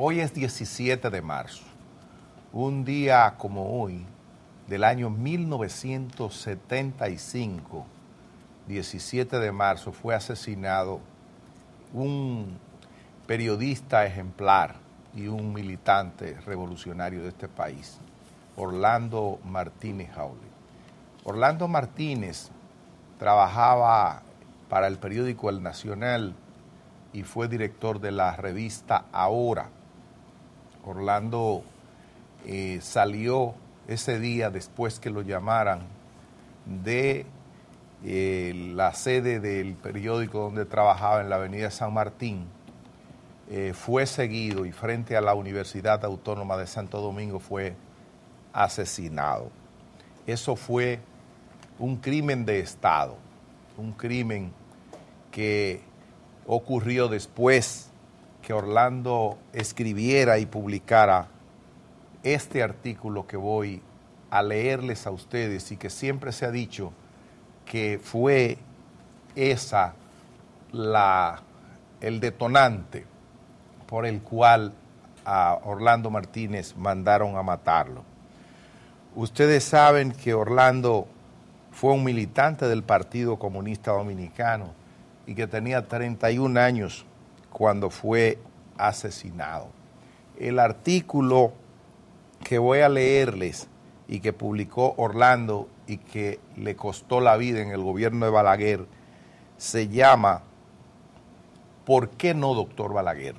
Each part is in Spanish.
Hoy es 17 de marzo, un día como hoy del año 1975, 17 de marzo, fue asesinado un periodista ejemplar y un militante revolucionario de este país, Orlando Martínez Jaule. Orlando Martínez trabajaba para el periódico El Nacional y fue director de la revista Ahora Orlando eh, salió ese día después que lo llamaran de eh, la sede del periódico donde trabajaba en la avenida San Martín, eh, fue seguido y frente a la Universidad Autónoma de Santo Domingo fue asesinado. Eso fue un crimen de Estado, un crimen que ocurrió después que Orlando escribiera y publicara este artículo que voy a leerles a ustedes y que siempre se ha dicho que fue esa la, el detonante por el cual a Orlando Martínez mandaron a matarlo. Ustedes saben que Orlando fue un militante del Partido Comunista Dominicano y que tenía 31 años cuando fue asesinado. El artículo que voy a leerles y que publicó Orlando y que le costó la vida en el gobierno de Balaguer se llama ¿Por qué no, doctor Balaguer?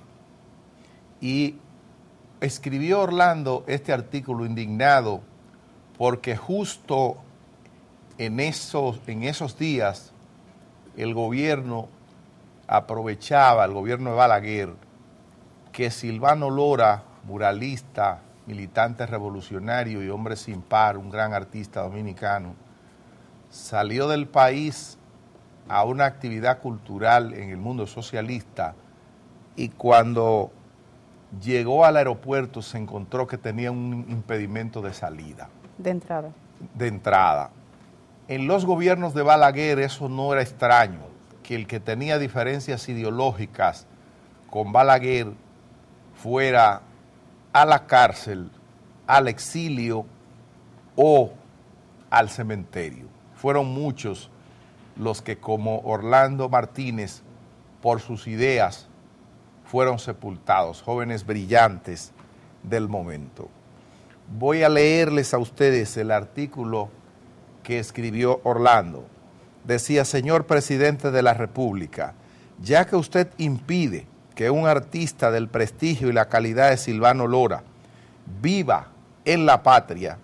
Y escribió Orlando este artículo indignado porque justo en esos, en esos días el gobierno aprovechaba, el gobierno de Balaguer, que Silvano Lora, muralista, militante revolucionario y hombre sin par, un gran artista dominicano, salió del país a una actividad cultural en el mundo socialista y cuando llegó al aeropuerto se encontró que tenía un impedimento de salida. De entrada. De entrada. En los gobiernos de Balaguer eso no era extraño, que el que tenía diferencias ideológicas con Balaguer fuera a la cárcel, al exilio o al cementerio. Fueron muchos los que como Orlando Martínez, por sus ideas, fueron sepultados, jóvenes brillantes del momento. Voy a leerles a ustedes el artículo que escribió Orlando. Decía, señor presidente de la República, ya que usted impide que un artista del prestigio y la calidad de Silvano Lora viva en la patria,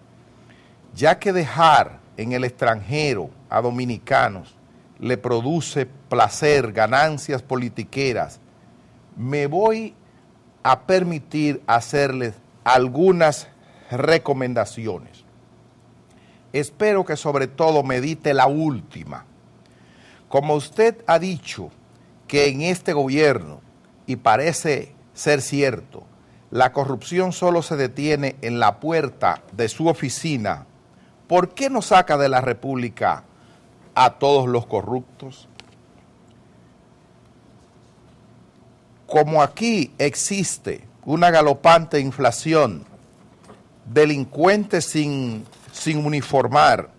ya que dejar en el extranjero a dominicanos le produce placer, ganancias politiqueras, me voy a permitir hacerles algunas recomendaciones. Espero que sobre todo medite la última. Como usted ha dicho que en este gobierno y parece ser cierto, la corrupción solo se detiene en la puerta de su oficina, ¿por qué no saca de la República a todos los corruptos? Como aquí existe una galopante inflación, delincuentes sin, sin uniformar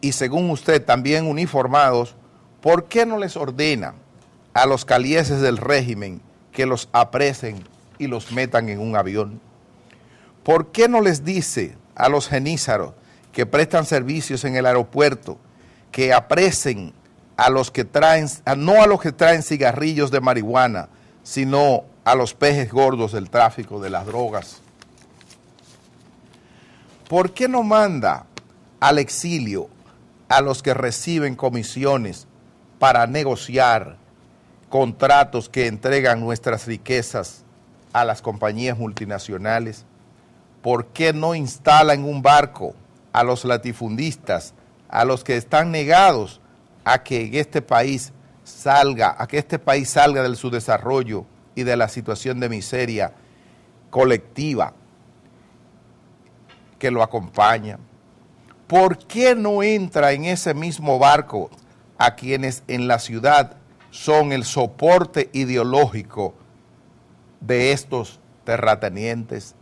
y según usted también uniformados, ¿por qué no les ordena? a los calieses del régimen que los apresen y los metan en un avión? ¿Por qué no les dice a los genízaros que prestan servicios en el aeropuerto que apresen a los que traen, no a los que traen cigarrillos de marihuana, sino a los pejes gordos del tráfico de las drogas? ¿Por qué no manda al exilio a los que reciben comisiones para negociar contratos que entregan nuestras riquezas a las compañías multinacionales? ¿Por qué no instala en un barco a los latifundistas, a los que están negados a que este país salga, a que este país salga del su desarrollo y de la situación de miseria colectiva que lo acompaña? ¿Por qué no entra en ese mismo barco a quienes en la ciudad son el soporte ideológico de estos terratenientes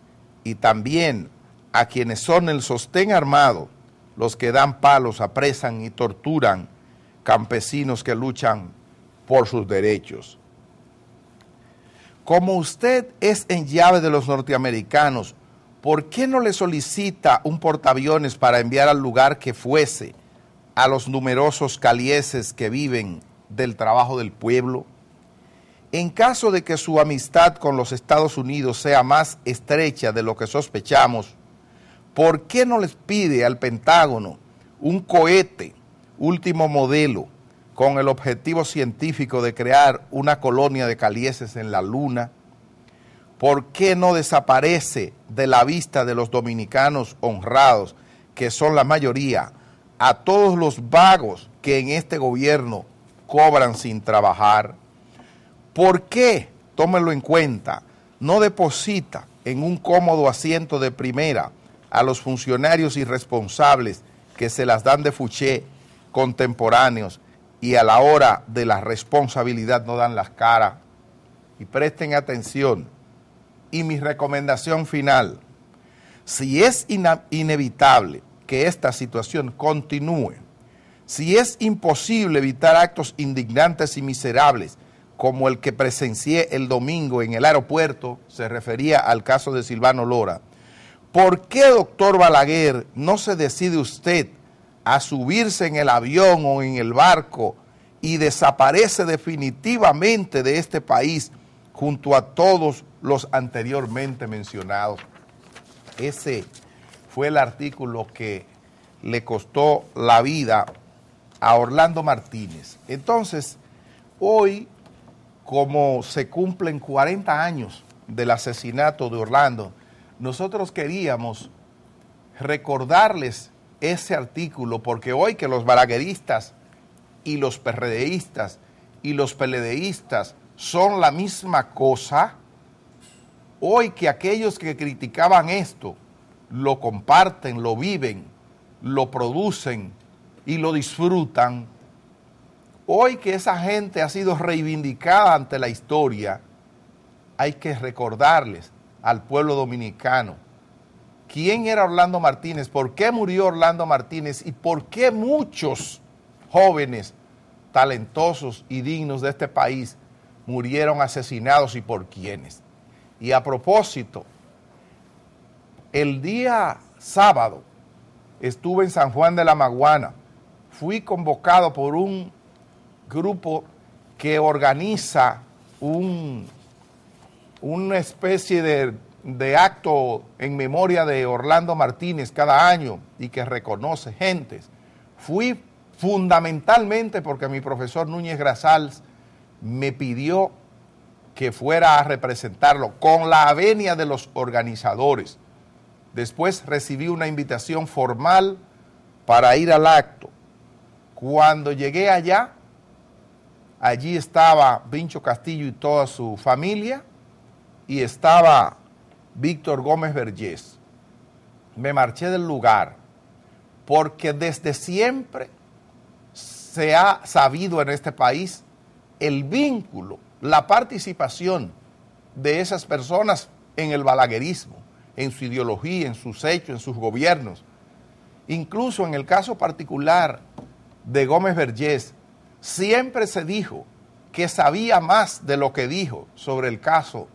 y también a quienes son el sostén armado, los que dan palos, apresan y torturan campesinos que luchan por sus derechos. Como usted es en llave de los norteamericanos, ¿por qué no le solicita un portaaviones para enviar al lugar que fuese a los numerosos calieses que viven del trabajo del pueblo, en caso de que su amistad con los Estados Unidos sea más estrecha de lo que sospechamos, ¿por qué no les pide al Pentágono un cohete último modelo con el objetivo científico de crear una colonia de calieses en la Luna? ¿Por qué no desaparece de la vista de los dominicanos honrados, que son la mayoría, a todos los vagos que en este gobierno cobran sin trabajar. ¿Por qué? Tómenlo en cuenta. No deposita en un cómodo asiento de primera a los funcionarios irresponsables que se las dan de fuché contemporáneos y a la hora de la responsabilidad no dan las caras. Y presten atención. Y mi recomendación final, si es inevitable que esta situación continúe, si es imposible evitar actos indignantes y miserables, como el que presencié el domingo en el aeropuerto, se refería al caso de Silvano Lora, ¿por qué, doctor Balaguer, no se decide usted a subirse en el avión o en el barco y desaparece definitivamente de este país junto a todos los anteriormente mencionados? Ese fue el artículo que le costó la vida a Orlando Martínez. Entonces, hoy, como se cumplen 40 años del asesinato de Orlando, nosotros queríamos recordarles ese artículo, porque hoy que los balagueristas y los perredeístas y los peledeístas son la misma cosa, hoy que aquellos que criticaban esto lo comparten, lo viven, lo producen, y lo disfrutan, hoy que esa gente ha sido reivindicada ante la historia, hay que recordarles al pueblo dominicano quién era Orlando Martínez, por qué murió Orlando Martínez y por qué muchos jóvenes talentosos y dignos de este país murieron asesinados y por quiénes. Y a propósito, el día sábado estuve en San Juan de la Maguana fui convocado por un grupo que organiza un, una especie de, de acto en memoria de Orlando Martínez cada año y que reconoce gentes. Fui fundamentalmente porque mi profesor Núñez Grasals me pidió que fuera a representarlo con la avenia de los organizadores. Después recibí una invitación formal para ir al acto. Cuando llegué allá, allí estaba Vincho Castillo y toda su familia, y estaba Víctor Gómez Vergés. Me marché del lugar, porque desde siempre se ha sabido en este país el vínculo, la participación de esas personas en el balaguerismo, en su ideología, en sus hechos, en sus gobiernos. Incluso en el caso particular de Gómez Vergés, siempre se dijo que sabía más de lo que dijo sobre el caso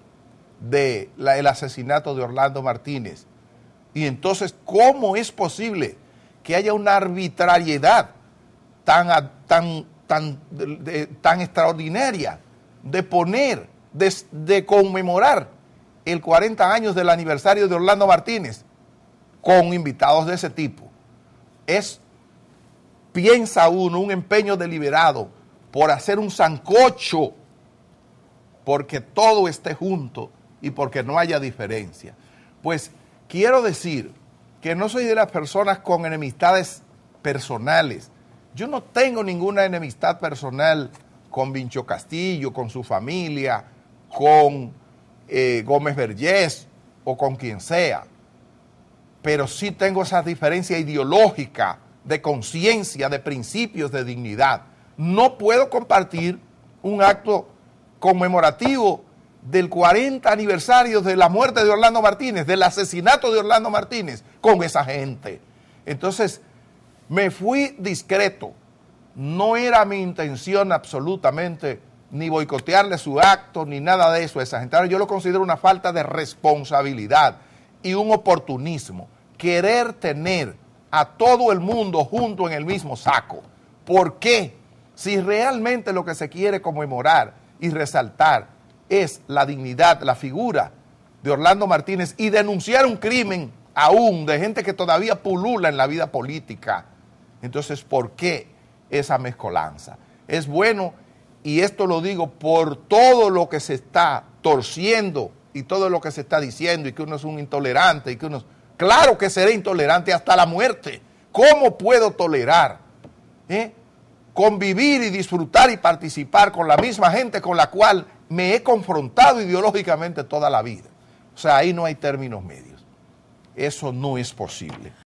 del asesinato de Orlando Martínez. Y entonces, ¿cómo es posible que haya una arbitrariedad tan, tan, tan, tan extraordinaria de poner, de, conmemorar el 40 años del aniversario de Orlando Martínez con invitados de ese tipo? Es piensa uno un empeño deliberado por hacer un zancocho porque todo esté junto y porque no haya diferencia. Pues quiero decir que no soy de las personas con enemistades personales. Yo no tengo ninguna enemistad personal con Vincho Castillo, con su familia, con eh, Gómez Vergés o con quien sea. Pero sí tengo esa diferencia ideológica de conciencia, de principios, de dignidad. No puedo compartir un acto conmemorativo del 40 aniversario de la muerte de Orlando Martínez, del asesinato de Orlando Martínez, con esa gente. Entonces, me fui discreto. No era mi intención absolutamente ni boicotearle su acto, ni nada de eso. Esa gente, yo lo considero una falta de responsabilidad y un oportunismo. Querer tener a todo el mundo junto en el mismo saco. ¿Por qué? Si realmente lo que se quiere conmemorar y resaltar es la dignidad, la figura de Orlando Martínez y denunciar un crimen aún de gente que todavía pulula en la vida política. Entonces, ¿por qué esa mezcolanza? Es bueno, y esto lo digo por todo lo que se está torciendo y todo lo que se está diciendo y que uno es un intolerante y que uno... Es Claro que seré intolerante hasta la muerte. ¿Cómo puedo tolerar? Eh, convivir y disfrutar y participar con la misma gente con la cual me he confrontado ideológicamente toda la vida. O sea, ahí no hay términos medios. Eso no es posible.